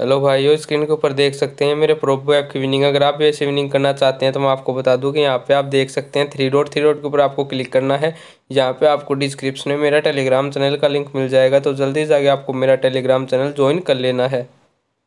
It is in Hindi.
हेलो भाई स्क्रीन के ऊपर देख सकते हैं मेरे प्रोपो ऐप की विनिंग अगर आप ऐसे विनिंग करना चाहते हैं तो मैं आपको बता दूं कि यहाँ पे आप देख सकते हैं थ्री डॉट थ्री डॉट के ऊपर आपको क्लिक करना है यहाँ पे आपको डिस्क्रिप्शन में मेरा टेलीग्राम चैनल का लिंक मिल जाएगा तो जल्दी से आगे आपको मेरा टेलीग्राम चैनल ज्वाइन कर लेना है